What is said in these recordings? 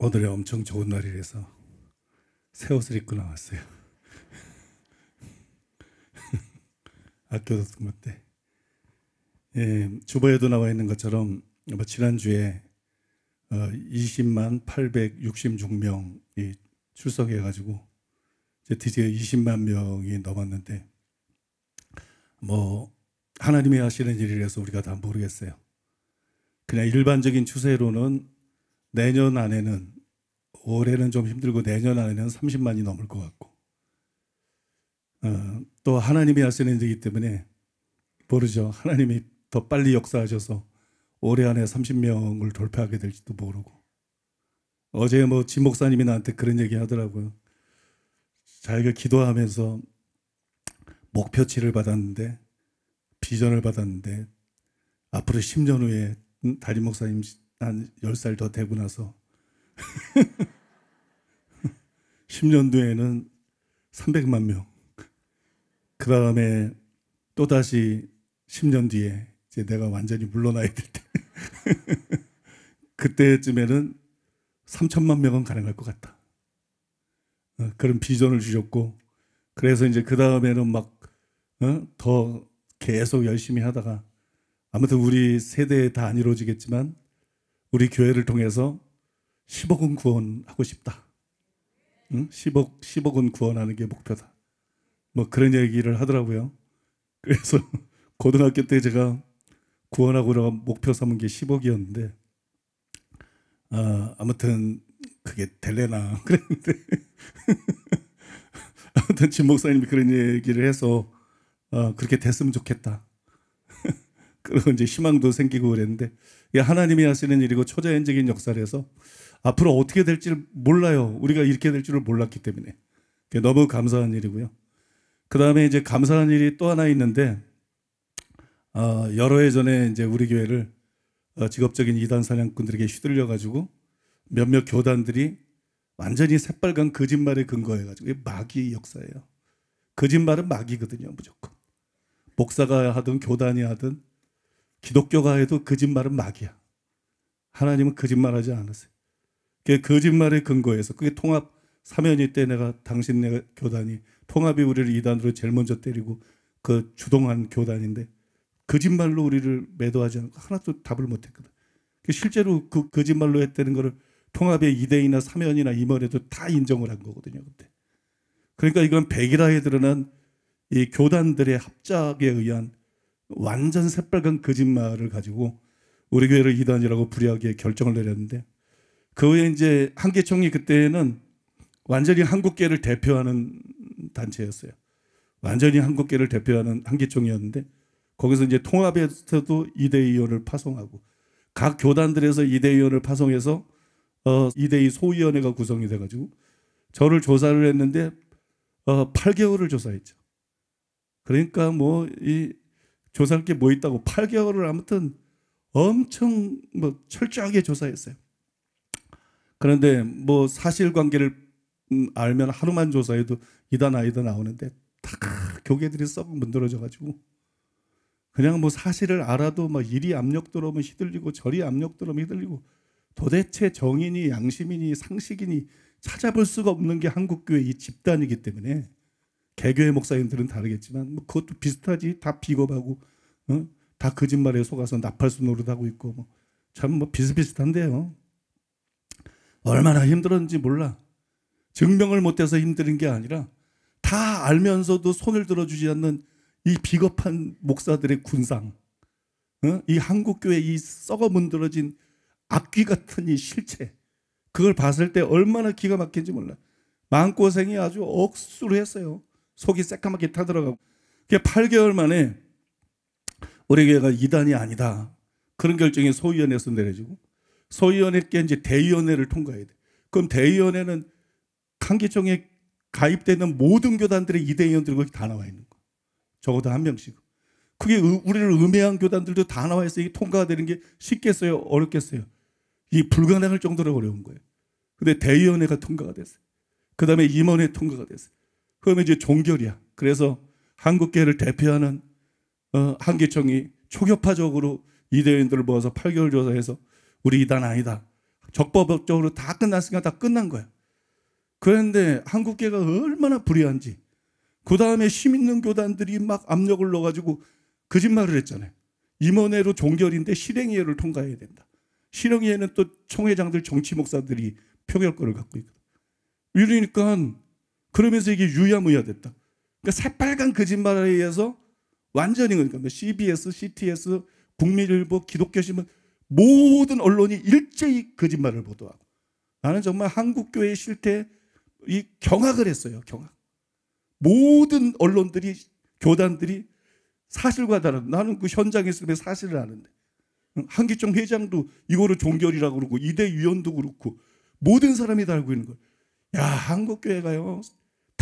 오늘이 엄청 좋은 날이라서 새 옷을 입고 나왔어요. 아껴뒀던 것 때. 예, 주보에도 나와 있는 것처럼 지난주에 20만 어, 866명이 출석해가지고 이제 드디어 20만 명이 넘었는데 뭐 하나님이 하시는 일이라서 우리가 다 모르겠어요. 그냥 일반적인 추세로는 내년 안에는 올해는 좀 힘들고 내년 안에는 30만이 넘을 것 같고 어, 또 하나님이 하시는 일이기 때문에 모르죠. 하나님이 더 빨리 역사하셔서 올해 안에 30명을 돌파하게 될지도 모르고 어제 뭐 진 목사님이 나한테 그런 얘기 하더라고요. 자기가 기도하면서 목표치를 받았는데 비전을 받았는데 앞으로 10년 후에 다리 목사님 난열살더 되고 나서 10년 뒤에는 300만 명. 그 다음에 또다시 10년 뒤에 이제 내가 완전히 물러나야 될 때. 그때쯤에는 3천만 명은 가능할 것 같다. 어, 그런 비전을 주셨고, 그래서 이제 그 다음에는 막, 어? 더 계속 열심히 하다가, 아무튼 우리 세대에 다안 이루어지겠지만, 우리 교회를 통해서 10억 원 구원하고 싶다. 응? 10억, 10억 원 구원하는 게 목표다. 뭐 그런 얘기를 하더라고요. 그래서 고등학교 때 제가 구원하고 목표 삼은 게 10억이었는데, 아, 아무튼 그게 될래나 그랬는데, 아무튼 진 목사님이 그런 얘기를 해서 아, 그렇게 됐으면 좋겠다. 그리고 이제 희망도 생기고 그랬는데 이 하나님이 하시는 일이고 초자연적인 역사라서 앞으로 어떻게 될지 를 몰라요. 우리가 이렇게 될 줄을 몰랐기 때문에 너무 감사한 일이고요. 그 다음에 이제 감사한 일이 또 하나 있는데 어, 여러 해 전에 이제 우리 교회를 어, 직업적인 이단 사냥꾼들에게 휘둘려 가지고 몇몇 교단들이 완전히 새빨간 거짓말에 근거해 가지고 마귀 역사예요. 거짓말은 마귀거든요, 무조건. 목사가 하든 교단이 하든 기독교가 해도 거짓말은 막이야. 하나님은 거짓말하지 않으세요. 그 거짓말의 근거에서 그게 통합 사면이 때 내가 당신 내 교단이 통합이 우리를 이단으로 제일 먼저 때리고 그 주동한 교단인데 거짓말로 우리를 매도하지 않고 하나도 답을 못했거든. 실제로 그 거짓말로 했다는 거를 통합의 이대이나 사면이나 임원에도 다 인정을 한 거거든요. 그때. 그러니까 이건 백이라에 드러이 교단들의 합작에 의한 완전 새빨간 거짓말을 가지고 우리 교회를 이단이라고 불의하게 결정을 내렸는데 그 후에 이제 한계총이 그때는 완전히 한국계를 대표하는 단체였어요. 완전히 한국계를 대표하는 한계총이었는데 거기서 이제 통합에서도 이대위원을 파송하고 각 교단들에서 이대위원을 파송해서 어, 이대위 소위원회가 구성이 돼가지고 저를 조사를 했는데 어, 8개월을 조사했죠. 그러니까 뭐이 조사할 게 뭐 있다고 8개월을 아무튼 엄청 뭐 철저하게 조사했어요. 그런데 뭐 사실관계를 음, 알면 하루만 조사해도 이단아이다 나오는데 다 교계들이 썩 문드러져가지고 그냥 뭐 사실을 알아도 막 이리 압력 들어오면 휘둘리고 저리 압력 들어오면 휘둘리고 도대체 정인이 양심이니 상식이니 찾아볼 수가 없는 게 한국교회 이 집단이기 때문에 개교의 목사님들은 다르겠지만 뭐 그것도 비슷하지 다 비겁하고 어? 다 거짓말에 속아서 나팔수 노릇하고 있고 뭐 참뭐 비슷비슷한데요. 얼마나 힘들었는지 몰라. 증명을 못해서 힘든 게 아니라 다 알면서도 손을 들어주지 않는 이 비겁한 목사들의 군상, 어? 이 한국교회 이 썩어 문드러진 악귀 같은 이 실체, 그걸 봤을 때 얼마나 기가 막힌지 몰라. 마음고생이 아주 억수로 했어요. 속이 새까맣게 타들어가고. 그게 8개월 만에 우리 교회가 이단이 아니다. 그런 결정이 소위원회에서 내려지고 소위원회께 이제 대위원회를 통과해야 돼. 그럼 대위원회는 한기총에 가입되는 모든 교단들의 이대위원들이 거기 다 나와 있는 거야. 적어도 한 명씩. 그게 우리를 음해한 교단들도 다 나와 있어. 이게 통과가 되는 게 쉽겠어요? 어렵겠어요? 이 불가능할 정도로 어려운 거예요. 근데 대위원회가 통과가 됐어요. 그 다음에 임원회 통과가 됐어요. 그건 이제 종결이야. 그래서 한국계를 대표하는 어, 한계청이 초교파적으로 이대인들을 모아서 8개월 조사해서 우리 이단 아니다. 적법적으로 다 끝났으니까 다 끝난 거야. 그런데 한국계가 얼마나 불의한지. 그 다음에 힘 있는 교단들이 막 압력을 넣어가지고 거짓말을 했잖아요. 임원회로 종결인데 실행위회를 통과해야 된다. 실행위회는 또 총회장들 정치 목사들이 표결권을 갖고 있거든. 이러니까 그러면서 이게 유야무야됐다. 그러니까 새빨간 거짓말에 의해서 완전히 그러니까 뭐 CBS, CTS, 국민일보, 기독교신문 뭐 모든 언론이 일제히 거짓말을 보도하고 나는 정말 한국교회 실태 이 경악을 했어요. 경악. 모든 언론들이 교단들이 사실과 다른 나는 그 현장에 있으면 사실을 아는데 한기총 회장도 이거를 종결이라고 그러고 이대 위원도 그렇고 모든 사람이 다 알고 있는 거예야 한국교회가요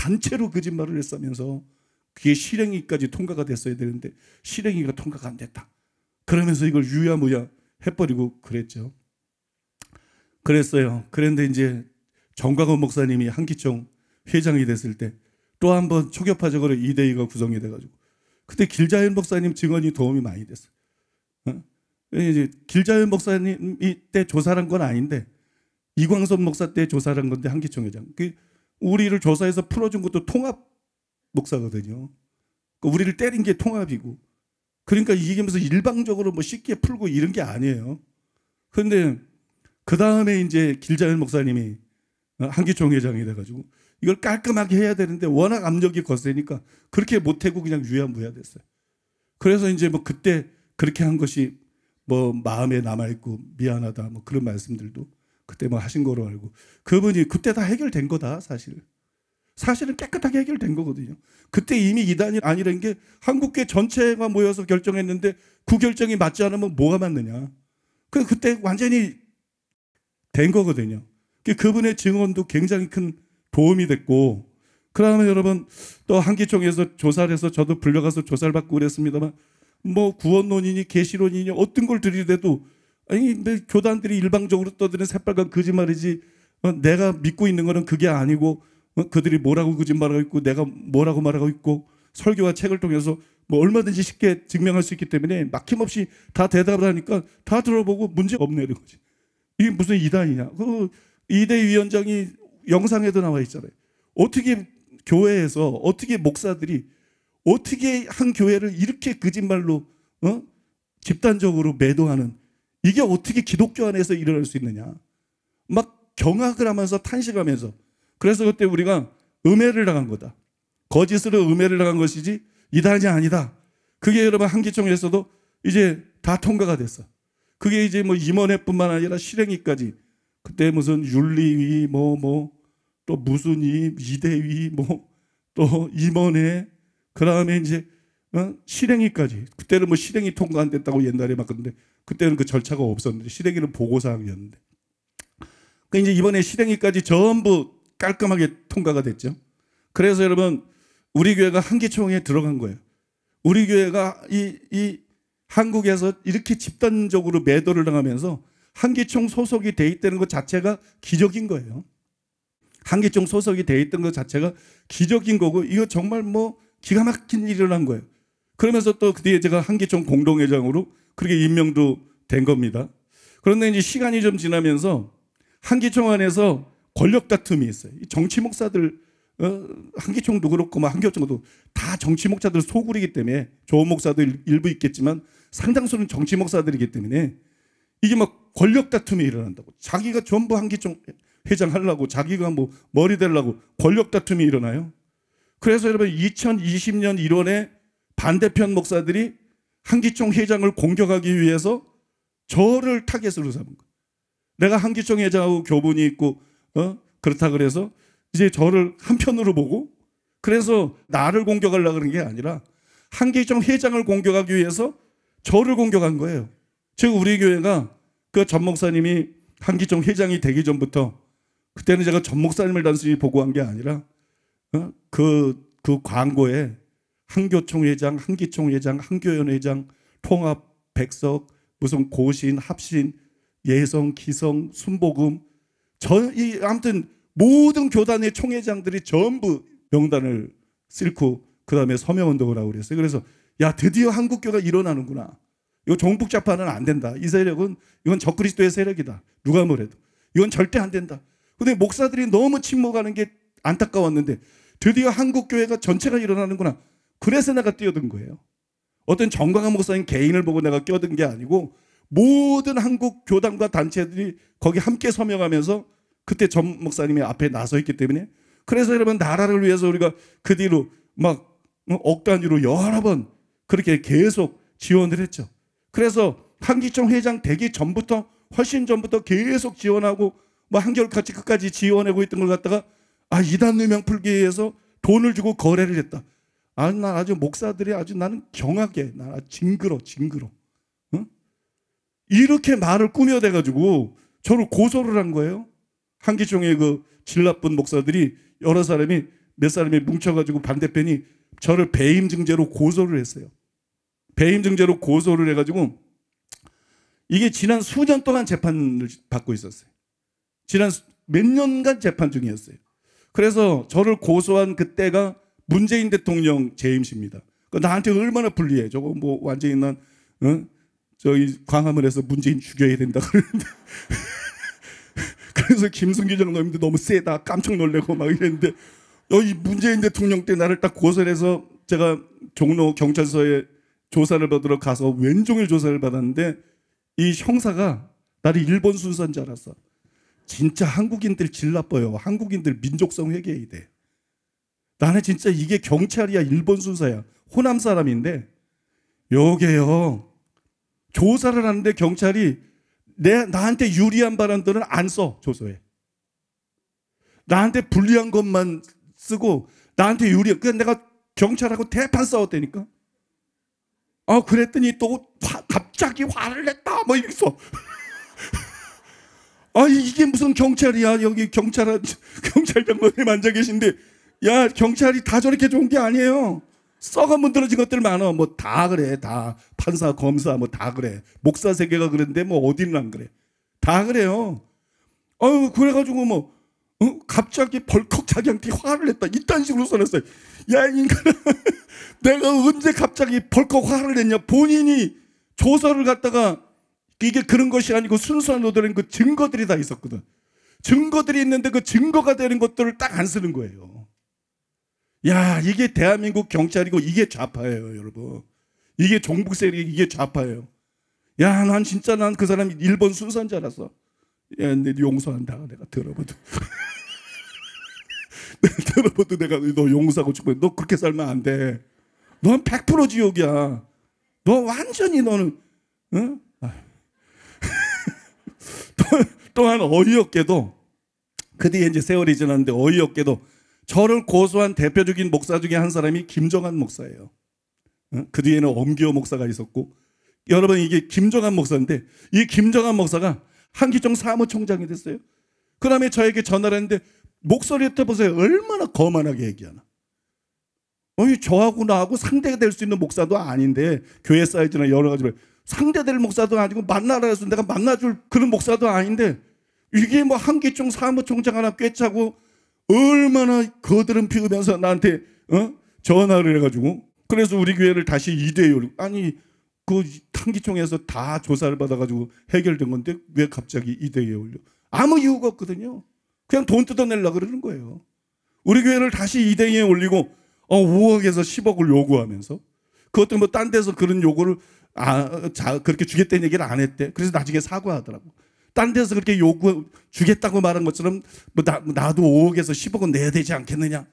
단체로 거짓말을 했으면서 그게 실행위까지 통과가 됐어야 되는데 실행위가 통과가 안 됐다. 그러면서 이걸 유야무야 해버리고 그랬죠. 그랬어요. 그런데 이제 정광훈 목사님이 한기총 회장이 됐을 때 또한번 초격파적으로 이대이가 구성이 돼가지고 그때 길자연 목사님 증언이 도움이 많이 됐어요. 어? 이제 길자연 목사님 이때 조사를 한건 아닌데 이광섭 목사 때 조사를 한 건데 한기총 회장. 그 우리를 조사해서 풀어준 것도 통합 목사거든요. 그러니까 우리를 때린 게 통합이고. 그러니까 이게 무슨 일방적으로 뭐 쉽게 풀고 이런 게 아니에요. 그런데 그 다음에 이제 길자연 목사님이 어, 한기총 회장이 돼가지고 이걸 깔끔하게 해야 되는데 워낙 압력이 거세니까 그렇게 못하고 그냥 유야무야 됐어요. 그래서 이제 뭐 그때 그렇게 한 것이 뭐 마음에 남아있고 미안하다 뭐 그런 말씀들도 그때 뭐 하신 거로 알고 그분이 그때 다 해결된 거다 사실 사실은 깨끗하게 해결된 거거든요. 그때 이미 이단이 아니라는 게 한국계 전체가 모여서 결정했는데 그 결정이 맞지 않으면 뭐가 맞느냐. 그 그때 완전히 된 거거든요. 그 그분의 증언도 굉장히 큰 도움이 됐고 그다음에 여러분 또 한기총에서 조사를 해서 저도 불려가서 조사를 받고 그랬습니다만 뭐 구원론이니 계시론이니 어떤 걸 들이대도 아니 근데 교단들이 일방적으로 떠드는 새빨간 거짓말이지 어, 내가 믿고 있는 거는 그게 아니고 어, 그들이 뭐라고 거짓말하고 있고 내가 뭐라고 말하고 있고 설교와 책을 통해서 뭐 얼마든지 쉽게 증명할 수 있기 때문에 막힘없이 다 대답을 하니까 다 들어보고 문제 없네는 거지. 이게 무슨 이단이냐. 그 이대 위원장이 영상에도 나와 있잖아요. 어떻게 교회에서 어떻게 목사들이 어떻게 한 교회를 이렇게 거짓말로 어? 집단적으로 매도하는 이게 어떻게 기독교 안에서 일어날 수 있느냐. 막 경악을 하면서 탄식하면서. 그래서 그때 우리가 음해를 당한 거다. 거짓으로 음해를 당한 것이지 이단이 아니다. 그게 여러분 한기총에서도 이제 다 통과가 됐어. 그게 이제 뭐 임원회뿐만 아니라 실행위까지 그때 무슨 윤리위 뭐 뭐 또 무슨 위 이대위 뭐 또 임원회 그다음에 이제 어? 실행위까지 그때는 뭐 실행위 통과 안 됐다고 옛날에 막 그런데 그때는 그 절차가 없었는데 실행위는 보고사항이었는데. 그 이제 이번에 실행위까지 전부 깔끔하게 통과가 됐죠. 그래서 여러분 우리 교회가 한기총에 들어간 거예요. 우리 교회가 이, 이 한국에서 이렇게 집단적으로 매도를 당하면서 한기총 소속이 돼 있다는 것 자체가 기적인 거예요. 한기총 소속이 돼 있던 것 자체가 기적인 거고 이거 정말 뭐 기가 막힌 일이 일어난 거예요. 그러면서 또 그 뒤에 제가 한기총 공동회장으로 그렇게 임명도 된 겁니다. 그런데 이제 시간이 좀 지나면서 한기총 안에서 권력 다툼이 있어요. 정치 목사들 어, 한기총도 그렇고 막 뭐 한기총도 다 정치 목사들 소굴이기 때문에 좋은 목사도 일부 있겠지만 상당수는 정치 목사들이기 때문에 이게 막 권력 다툼이 일어난다고 자기가 전부 한기총 회장 하려고 자기가 뭐 머리 되려고 권력 다툼이 일어나요. 그래서 여러분 2020년 1월에 반대편 목사들이 한기총 회장을 공격하기 위해서 저를 타겟으로 삼은 거예요. 내가 한기총 회장하고 교분이 있고 어? 그렇다 그래서 이제 저를 한편으로 보고 그래서 나를 공격하려고 그런 게 아니라 한기총 회장을 공격하기 위해서 저를 공격한 거예요. 즉 우리 교회가 그 전 목사님이 한기총 회장이 되기 전부터 그때는 제가 전 목사님을 단순히 보고한 게 아니라 어? 그, 그 광고에 한교총 회장, 한기총 회장, 한교연 회장, 통합 백석, 무슨 고신, 합신, 예성, 기성, 순복음, 전이 아무튼 모든 교단의 총회장들이 전부 명단을 쓸고 그 다음에 서명운동을 하고 그랬어요. 그래서 야 드디어 한국교가 일어나는구나. 이거 종북 좌파는 안 된다. 이 세력은 이건 적그리스도의 세력이다. 누가 뭐래도 이건 절대 안 된다. 근데 목사들이 너무 침묵하는 게 안타까웠는데 드디어 한국교회가 전체가 일어나는구나. 그래서 내가 뛰어든 거예요. 어떤 정광한 목사님 개인을 보고 내가 뛰어든 게 아니고 모든 한국 교단과 단체들이 거기 함께 서명하면서 그때 전 목사님이 앞에 나서 있기 때문에 그래서 여러분 나라를 위해서 우리가 그 뒤로 막억 단위로 여러 번 그렇게 계속 지원을 했죠. 그래서 한기총 회장 되기 전부터 훨씬 전부터 계속 지원하고 뭐 한결같이 끝까지 지원하고 있던 걸 갖다가 아 이단 누명 풀기 위해서 돈을 주고 거래를 했다. 아, 나 아주 목사들이 아주 나는 경악해. 나 징그러, 징그러. 응? 이렇게 말을 꾸며대가지고 저를 고소를 한 거예요. 한기총의 그질 나쁜 목사들이 여러 사람이 몇 사람이 뭉쳐가지고 반대편이 저를 배임증죄로 고소를 했어요. 배임증죄로 고소를 해가지고 이게 지난 수년 동안 재판을 받고 있었어요. 지난 몇 년간 재판 중이었어요. 그래서 저를 고소한 그때가 문재인 대통령 재임십니다. 그러니까 나한테 얼마나 불리해. 저거 뭐 완전히 난 어? 저기 광화문에 서 문재인 죽여야 된다 그러는데 그래서 김승규 장로님도 너무 세다 깜짝 놀래고 막 이랬는데 여기 어, 문재인 대통령 때 나를 딱 고설해서 제가 종로 경찰서에 조사를 받으러 가서 왼종일 조사를 받았는데 이 형사가 나를 일본 순서인 줄 알았어. 진짜 한국인들 질 나빠요. 한국인들 민족성 회개해야 돼. 나는 진짜 이게 경찰이야, 일본 순사야. 호남 사람인데, 요게요. 조사를 하는데 경찰이 내, 나한테 유리한 발언들은 안 써, 조서에. 나한테 불리한 것만 쓰고, 나한테 유리한, 그냥 그러니까 내가 경찰하고 대판 싸웠다니까? 아, 그랬더니 또 화, 갑자기 화를 냈다, 뭐이랬어 아, 이게 무슨 경찰이야. 여기 경찰, 경찰병원에 앉아 계신데 야, 경찰이 다 저렇게 좋은 게 아니에요. 썩어 문드러진 것들 많아. 뭐 다 그래. 다 판사, 검사 뭐 다 그래. 목사 세계가 그런데 뭐 어디는 안 그래. 다 그래요. 어유 그래가지고 뭐 어? 갑자기 벌컥 자기한테 화를 냈다. 이딴 식으로 써놨어요. 야, 인간아. 내가 언제 갑자기 벌컥 화를 냈냐. 본인이 조서를 갖다가 이게 그런 것이 아니고 순수한 노들은 그 증거들이 다 있었거든. 증거들이 있는데 그 증거가 되는 것들을 딱 안 쓰는 거예요. 야, 이게 대한민국 경찰이고 이게 좌파예요, 여러분. 이게 종북 세력, 이게 이 좌파예요. 야, 난 진짜 난 그 사람이 일본 순서인 줄 알았어. 야, 내 네 용서한다. 내가 들어보도들어보도 네, 내가 너 용서하고 싶어. 너 그렇게 살면 안 돼. 넌 100% 지옥이야. 너 완전히 너는, 응? 또한 어이없게도 그 뒤에 이제 세월이 지났는데 어이없게도 저를 고소한 대표적인 목사 중에 한 사람이 김정한 목사예요. 그 뒤에는 엄기호 목사가 있었고 여러분 이게 김정한 목사인데 이 김정한 목사가 한기총 사무총장이 됐어요. 그 다음에 저에게 전화를 했는데 목소리 들어보세요. 얼마나 거만하게 얘기하나. 어이 저하고 나하고 상대가 될 수 있는 목사도 아닌데 교회 사이즈나 여러 가지로 상대될 목사도 아니고 만나라 해서 내가 만나줄 그런 목사도 아닌데 이게 뭐 한기총 사무총장 하나 꿰차고 얼마나 거드름 피우면서 나한테 어? 전화를 해가지고 그래서 우리 교회를 다시 이대요 아니 그 탄기총에서 다 조사를 받아가지고 해결된 건데 왜 갑자기 이대에 올려? 아무 이유가 없거든요. 그냥 돈 뜯어내려 그러는 거예요. 우리 교회를 다시 이대에 올리고 어, 5억에서 10억을 요구하면서 그것도 뭐 딴 데서 그런 요구를 아, 자, 그렇게 주겠다는 얘기를 안 했대. 그래서 나중에 사과하더라고. 딴 데서 그렇게 요구 주겠다고 말한 것처럼 뭐 나, 뭐 나도 5억에서 10억은 내야 되지 않겠느냐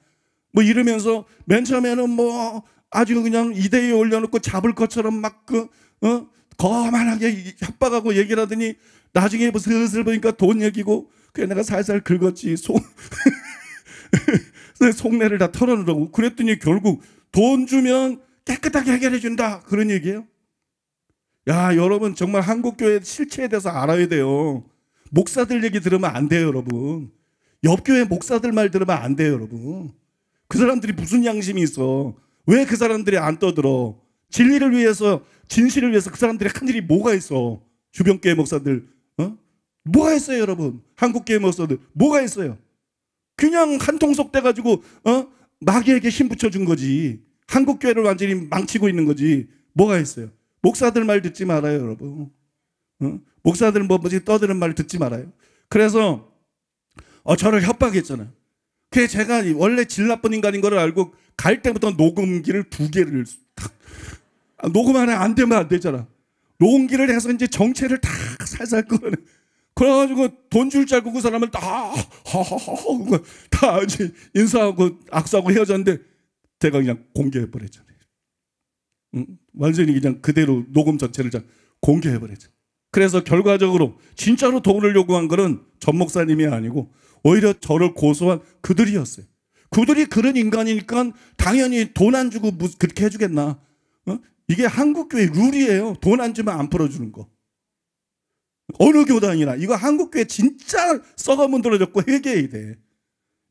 뭐 이러면서 맨 처음에는 뭐 아주 그냥 이대에 올려놓고 잡을 것처럼 막 그 어? 거만하게 협박하고 얘기를 하더니 나중에 뭐 슬슬 보니까 돈 얘기고 그래 내가 살살 긁었지 속 속내를 다털어놓으라고 그랬더니 결국 돈 주면 깨끗하게 해결해 준다 그런 얘기예요. 야, 여러분 정말 한국 교회 실체에 대해서 알아야 돼요. 목사들 얘기 들으면 안 돼요, 여러분. 옆 교회 목사들 말 들으면 안 돼요, 여러분. 그 사람들이 무슨 양심이 있어? 왜 그 사람들이 안 떠들어? 진리를 위해서 진실을 위해서 그 사람들이 한 일이 뭐가 있어? 주변 교회 목사들 어? 뭐가 있어요, 여러분? 한국 교회 목사들 뭐가 있어요? 그냥 한 통속 돼 가지고 어? 마귀에게 힘 붙여 준 거지. 한국 교회를 완전히 망치고 있는 거지. 뭐가 있어요? 목사들 말 듣지 말아요, 여러분. 응? 목사들 뭐 뭐지 떠드는 말 듣지 말아요. 그래서 어, 저를 협박했잖아요. 그 제가 원래 질 나쁜 인간인 걸 알고 갈 때부터 녹음기를 두 개를 아, 녹음 하나 안 되면 안 되잖아. 녹음기를 해서 이제 정체를 다 살살 끌어내. 그래가지고 돈줄줄 알고 그 사람을 다, 하하하하, 다 이제 인사하고 악수하고 헤어졌는데 제가 그냥 공개해버렸잖아요. 음, 완전히 그냥 그대로 녹음 전체를 공개해버리죠. 그래서 결과적으로 진짜로 돈을 요구한 것은 전 목사님이 아니고 오히려 저를 고소한 그들이었어요. 그들이 그런 인간이니까 당연히 돈 안 주고 그렇게 해주겠나. 어? 이게 한국교회 룰이에요. 돈 안 주면 안 풀어주는 거. 어느 교단이나. 이거 한국교회 진짜 썩어 문드러졌고 회개해야 돼.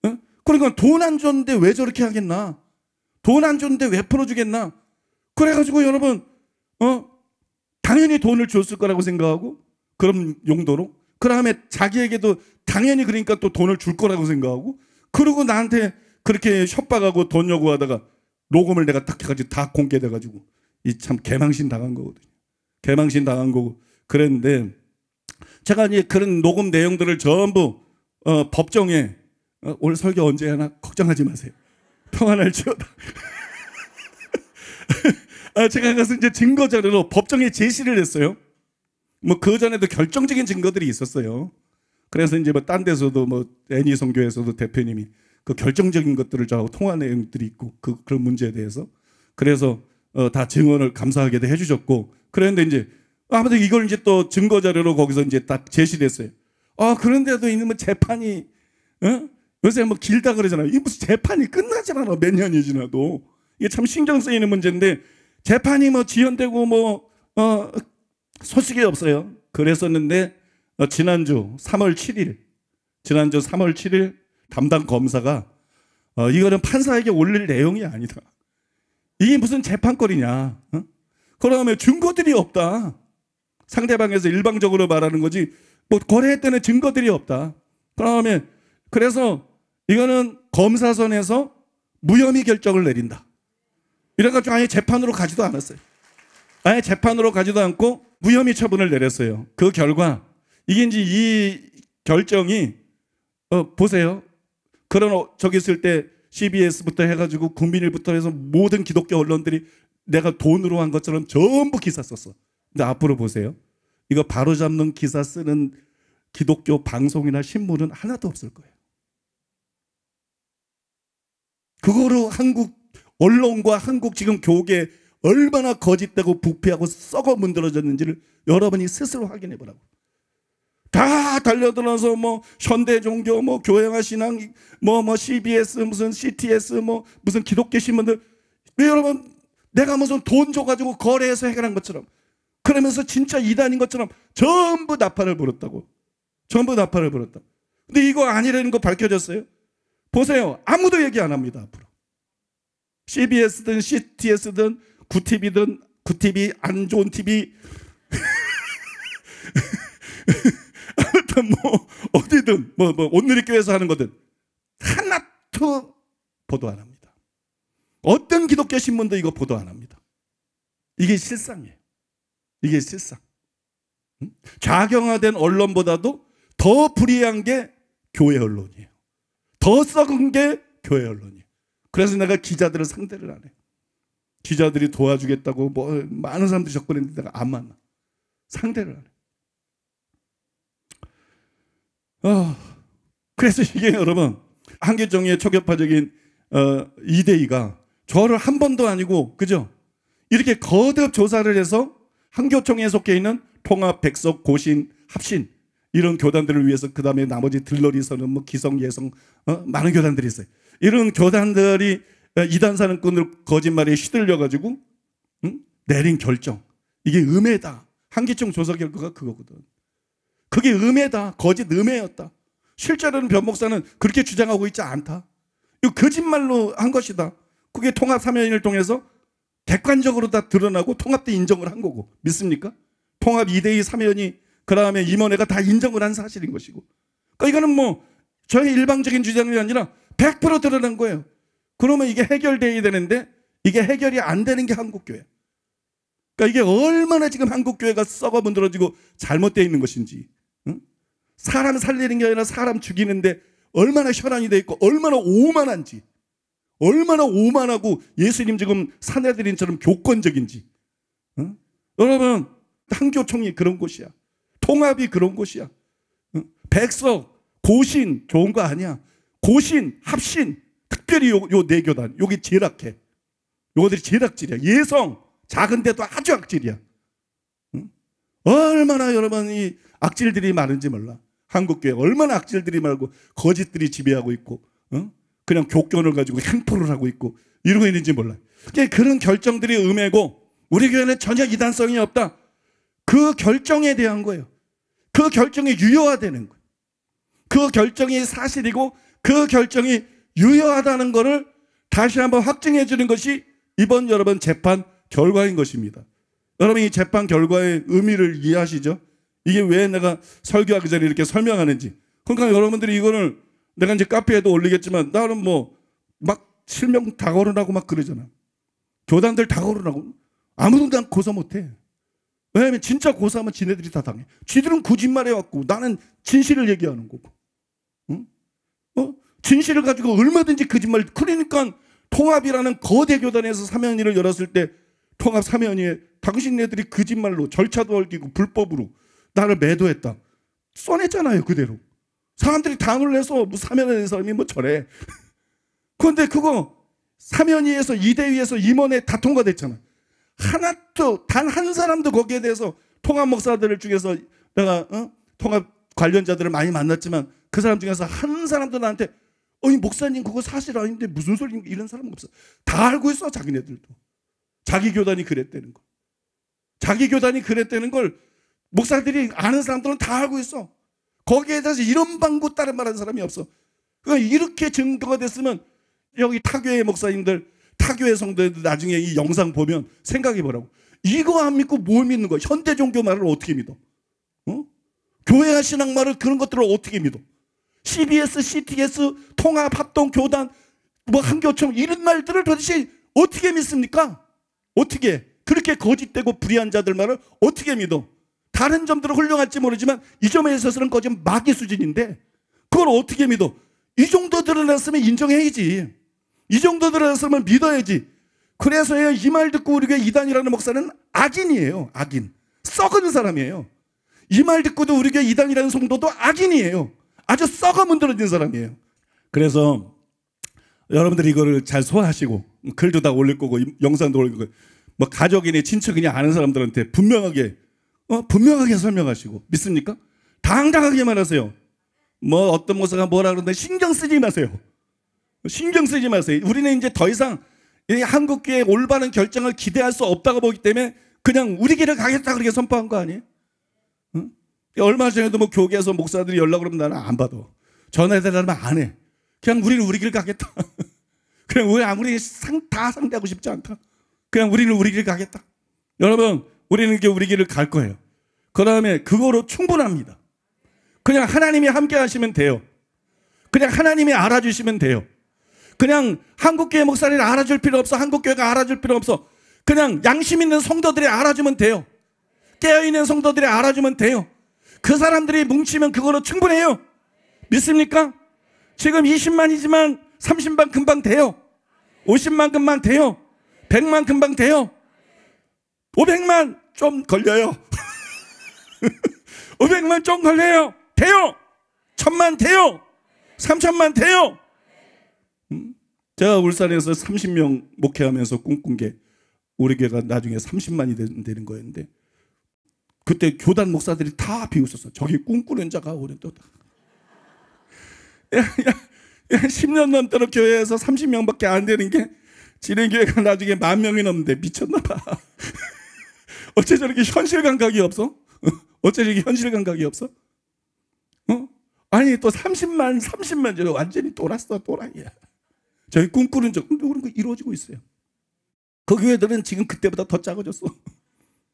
어? 그러니까 돈 안 줬는데 왜 저렇게 하겠나. 돈 안 줬는데 왜 풀어주겠나. 그래가지고 여러분, 어, 당연히 돈을 줬을 거라고 생각하고, 그런 용도로. 그 다음에 자기에게도 당연히 그러니까 또 돈을 줄 거라고 생각하고, 그리고 나한테 그렇게 협박하고 돈 요구하다가 녹음을 내가 딱 해가지고 다 공개돼가지고, 이 참 개망신 당한 거거든요. 개망신 당한 거고, 그랬는데, 제가 이제 그런 녹음 내용들을 전부, 어, 법정에, 어, 오늘 설교 언제 하나 걱정하지 마세요. 평안할지 아, 제가 가서 이제 증거 자료로 법정에 제시를 했어요. 뭐 그 전에도 결정적인 증거들이 있었어요. 그래서 이제 뭐딴 데서도 뭐 애니 선교에서도 대표님이 그 결정적인 것들을 저하고 통화 내용들이 있고 그 그런 문제에 대해서 그래서 어, 다 증언을 감사하게도 해주셨고 그런데 이제 아무튼 이걸 이제 또 증거 자료로 거기서 이제 딱 제시됐어요. 아 그런데도 있는 뭐 재판이 어? 요새 뭐 길다 그러잖아요. 이 무슨 재판이 끝나질 않아 몇 년이 지나도 이게 참 신경 쓰이는 문제인데 재판이 뭐 지연되고 뭐 어, 소식이 없어요. 그랬었는데 어, 지난주 3월 7일 지난주 3월 7일 담당 검사가 어, 이거는 판사에게 올릴 내용이 아니다. 이게 무슨 재판거리냐? 어? 그러면 증거들이 없다. 상대방에서 일방적으로 말하는 거지. 뭐 거래할 때는 증거들이 없다. 그러면 그래서 이거는 검사선에서 무혐의 결정을 내린다. 이래가지고 아예 재판으로 가지도 않았어요. 아예 재판으로 가지도 않고 무혐의 처분을 내렸어요. 그 결과 이게 이제 이 결정이 어, 보세요. 그런 어, 저기 있을 때 CBS부터 해가지고 국민일부터 해서 모든 기독교 언론들이 내가 돈으로 한 것처럼 전부 기사 썼어. 근데 앞으로 보세요. 이거 바로 잡는 기사 쓰는 기독교 방송이나 신문은 하나도 없을 거예요. 그거로 한국 언론과 한국 지금 교계 얼마나 거짓되고 부패하고 썩어 문드러졌는지를 여러분이 스스로 확인해 보라고. 다 달려들어서 뭐 현대 종교 뭐 교회와 신앙 뭐뭐 뭐, 뭐 CBS 무슨 CTS 뭐 무슨 기독교 신문들 왜 여러분 내가 무슨 돈 줘가지고 거래해서 해결한 것처럼 그러면서 진짜 이단인 것처럼 전부 나팔을 불었다고 전부 나팔을 불었다. 근데 이거 아니라는 거 밝혀졌어요. 보세요 아무도 얘기 안 합니다 앞으로. CBS든 CTS든 구TV든 구TV 안 좋은 TV 아무튼 뭐 어디든 뭐, 뭐 온누리교회에서 하는 거든 하나도 보도 안 합니다. 어떤 기독교 신문도 이거 보도 안 합니다. 이게 실상이에요. 이게 실상. 자경화된 언론보다도 더 불이한 게 교회 언론이에요. 더 썩은 게 교회 언론이에요. 그래서 내가 기자들을 상대를 안 해. 기자들이 도와주겠다고 뭐 많은 사람들이 접근했는데 내가 안 만나. 상대를 안 해. 어, 그래서 이게 여러분 한계정의 초격파적인 어, 이대희가 저를 한 번도 아니고 그죠? 이렇게 거듭 조사를 해서 한교총에 속해 있는 통합, 백석, 고신, 합신 이런 교단들을 위해서 그 다음에 나머지 들러리서는 뭐 기성 예성 어? 많은 교단들이 있어요. 이런 교단들이 어, 이단 사는꾼들 거짓말에 휘둘려 가지고 응? 내린 결정 이게 음해다. 한기총 조사 결과가 그거거든. 그게 음해다. 거짓 음해였다. 실제로는 변 목사는 그렇게 주장하고 있지 않다. 이 거짓말로 한 것이다. 그게 통합 사면을 통해서 객관적으로 다 드러나고 통합 때 인정을 한 거고 믿습니까? 통합 2대2 사면이 그 다음에 임원회가 다 인정을 한 사실인 것이고. 그러니까 이거는 뭐 저의 일방적인 주장이 아니라 100% 드러난 거예요. 그러면 이게 해결돼야 되는데 이게 해결이 안 되는 게 한국교회. 그러니까 이게 얼마나 지금 한국교회가 썩어 문드러지고 잘못되어 있는 것인지. 사람 살리는 게 아니라 사람 죽이는데 얼마나 혈안이 돼 있고 얼마나 오만한지. 얼마나 오만하고 예수님 지금 사내들인처럼 교권적인지. 응? 여러분, 한교총이 그런 곳이야. 통합이 그런 곳이야. 백석, 고신 좋은 거 아니야. 고신, 합신, 특별히 요, 요네 교단, 요게 제락해 요것들이 제락질이야 예성, 작은데도 아주 악질이야. 얼마나 여러분 이 악질들이 많은지 몰라. 한국교회 얼마나 악질들이 말고 거짓들이 지배하고 있고, 응? 그냥 교권을 가지고 행포를 하고 있고, 이러고 있는지 몰라. 그런 결정들이 음해고, 우리 교회는 전혀 이단성이 없다. 그 결정에 대한 거예요. 그 결정이 유효화되는 거예요. 그 결정이 사실이고 그 결정이 유효하다는 것을 다시 한번 확증해 주는 것이 이번 여러분 재판 결과인 것입니다. 여러분 이 재판 결과의 의미를 이해하시죠? 이게 왜 내가 설교하기 전에 이렇게 설명하는지. 그러니까 여러분들이 이거를 내가 이제 카페에도 올리겠지만 나는 뭐 막 실명 다 거론하고 막 그러잖아. 교단들 다 거론하고 아무도 난 고소 못해. 왜냐면 진짜 고사하면 지네들이 다 당해. 쥐들은 거짓말해왔고 나는 진실을 얘기하는 거고. 응? 어? 진실을 가지고 얼마든지 거짓말. 그러니까 통합이라는 거대 교단에서 사면위를 열었을 때 통합 사면위에 당신네들이 거짓말로 절차도 얽기고 불법으로 나를 매도했다. 써냈잖아요 그대로. 사람들이 당을 해서 뭐 사면하는 사람이 뭐 저래. 그런데 그거 사면위에서 이대위에서 임원회 다 통과됐잖아. 하나도 단 한 사람도 거기에 대해서 통합 목사들을 중에서 내가 어? 통합 관련자들을 많이 만났지만 그 사람 중에서 한 사람도 나한테 어이 목사님 그거 사실 아닌데 무슨 소리인가 이런 사람 없어. 다 알고 있어 자기네들도. 자기 교단이 그랬다는 거. 자기 교단이 그랬다는 걸 목사들이 아는 사람들은 다 알고 있어. 거기에 대해서 이런 방구 다른 말하는 사람이 없어. 그러니까 이렇게 증거가 됐으면 여기 타교의 목사님들 타교의 성도들 나중에 이 영상 보면 생각해 보라고. 이거 안 믿고 뭘 믿는 거야? 현대 종교 말을 어떻게 믿어? 어? 교회와 신앙 말을 그런 것들을 어떻게 믿어? CBS, CTS, 통합, 합동, 교단, 뭐 한교청 이런 말들을 도대체 어떻게 믿습니까? 어떻게 그렇게 거짓되고 불의한 자들 말을 어떻게 믿어? 다른 점들은 훌륭할지 모르지만 이 점에 있어서는 거짓 마귀 수준인데 그걸 어떻게 믿어? 이 정도 드러났으면 인정해야지. 이 정도 들었으면 믿어야지. 그래서 이 말 듣고 우리가 이단이라는 목사는 악인이에요. 악인. 썩은 사람이에요. 이 말 듣고도 우리가 이단이라는 성도도 악인이에요. 아주 썩어 문드러진 사람이에요. 그래서 여러분들이 이거를 잘 소화하시고 글도 다 올릴 거고 영상도 올릴 거고 뭐 가족이니 친척이니 아는 사람들한테 분명하게 어? 분명하게 설명하시고 믿습니까? 당당하게 말하세요. 뭐 어떤 모사가 뭐라 그러는데 신경 쓰지 마세요. 신경 쓰지 마세요. 우리는 이제 더 이상 한국교의 올바른 결정을 기대할 수 없다고 보기 때문에 그냥 우리 길을 가겠다 그렇게 선포한 거 아니에요? 응? 얼마 전에도 뭐 교계에서 목사들이 연락을 하면 나는 안 받아. 전화해달라면 안 해. 그냥 우리는 우리 길 가겠다. 그냥 왜 아무리 상, 다 상대하고 싶지 않다. 그냥 우리는 우리 길 가겠다. 여러분, 우리는 이게 우리 길을 갈 거예요. 그 다음에 그거로 충분합니다. 그냥 하나님이 함께 하시면 돼요. 그냥 하나님이 알아주시면 돼요. 그냥 한국교회 목사를 알아줄 필요 없어. 한국교회가 알아줄 필요 없어. 그냥 양심 있는 성도들이 알아주면 돼요. 깨어있는 성도들이 알아주면 돼요. 그 사람들이 뭉치면 그걸로 충분해요. 믿습니까? 지금 20만이지만 30만 금방 돼요. 50만 금방 돼요. 100만 금방 돼요. 500만 좀 걸려요. 500만 좀 걸려요. 돼요. 천만 돼요. 3천만 돼요. 제가 울산에서 30명 목회하면서 꿈꾼 게 우리 교회가 나중에 30만이 되는, 거였는데 그때 교단 목사들이 다 비웃었어. 저기 꿈꾸는 자가 오는 또. 다 10년 넘도록 교회에서 30명밖에 안 되는 게 진행교회가 나중에 만 명이 넘는데 미쳤나 봐. 어째 저렇게 현실 감각이 없어? 어? 어째 저렇게 현실 감각이 없어? 어? 아니 또 30만 30만 저 완전히 돌았어 또라이야 저희 꿈꾸는 적, 그런 거 이루어지고 있어요. 그 교회들은 지금 그때보다 더 작아졌어.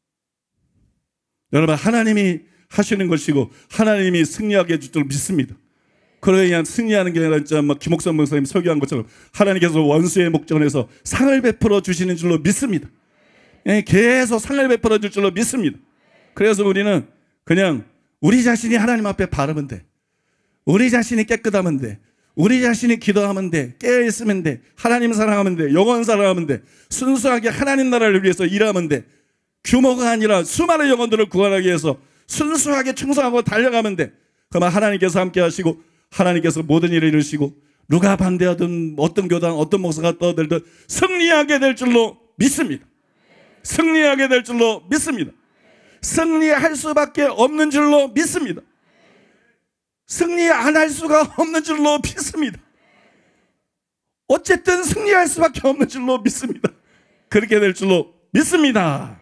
여러분, 하나님이 하시는 것이고, 하나님이 승리하게 해줄 줄 믿습니다. 그러 의한 승리하는 게 아니라 막 뭐 김옥선 목사님 설교한 것처럼 하나님께서 원수의 목전에서 상을 베풀어 주시는 줄로 믿습니다. 예, 계속 상을 베풀어 줄 줄로 믿습니다. 그래서 우리는 그냥 우리 자신이 하나님 앞에 바르면 돼. 우리 자신이 깨끗하면 돼. 우리 자신이 기도하면 돼. 깨어있으면 돼. 하나님 사랑하면 돼. 영원 사랑하면 돼. 순수하게 하나님 나라를 위해서 일하면 돼. 규모가 아니라 수많은 영혼들을 구원하기 위해서 순수하게 충성하고 달려가면 돼. 그러면 하나님께서 함께 하시고 하나님께서 모든 일을 이루시고 누가 반대하든 어떤 교단 어떤 목사가 떠들든 승리하게 될 줄로 믿습니다. 승리하게 될 줄로 믿습니다. 승리할 수밖에 없는 줄로 믿습니다. 승리 안 할 수가 없는 줄로 믿습니다. 어쨌든 승리할 수밖에 없는 줄로 믿습니다. 그렇게 될 줄로 믿습니다.